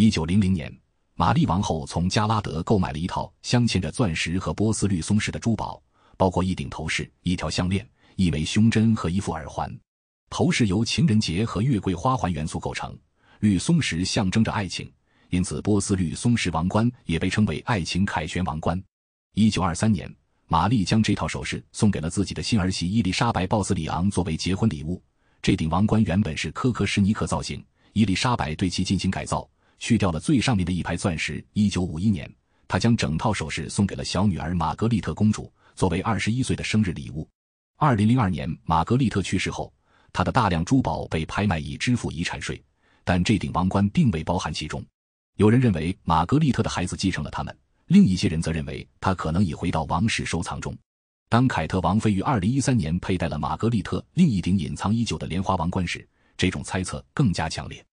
一九零零年，玛丽王后从加拉德购买了一套镶嵌着钻石和波斯绿松石的珠宝，包括一顶头饰、一条项链、一枚胸针和一副耳环。头饰由情人节和月桂花环元素构成，绿松石象征着爱情，因此波斯绿松石王冠也被称为“爱情凯旋王冠”。一九二三年，玛丽将这套首饰送给了自己的新儿媳伊丽莎白·鲍斯·里昂作为结婚礼物。这顶王冠原本是科科什尼克造型，伊丽莎白对其进行改造。去掉了最上面的一排钻石。一九五一年，他将整套首饰送给了小女儿玛格丽特公主，作为二十一岁的生日礼物。二零零二年，玛格丽特去世后，她的大量珠宝被拍卖以支付遗产税，但这顶王冠并未包含其中。有人认为玛格丽特的孩子继承了他们，另一些人则认为她可能已回到王室收藏中。当凯特王妃于二零一三年佩戴了玛格丽特另一顶隐藏已久的莲花王冠时，这种猜测更加强烈。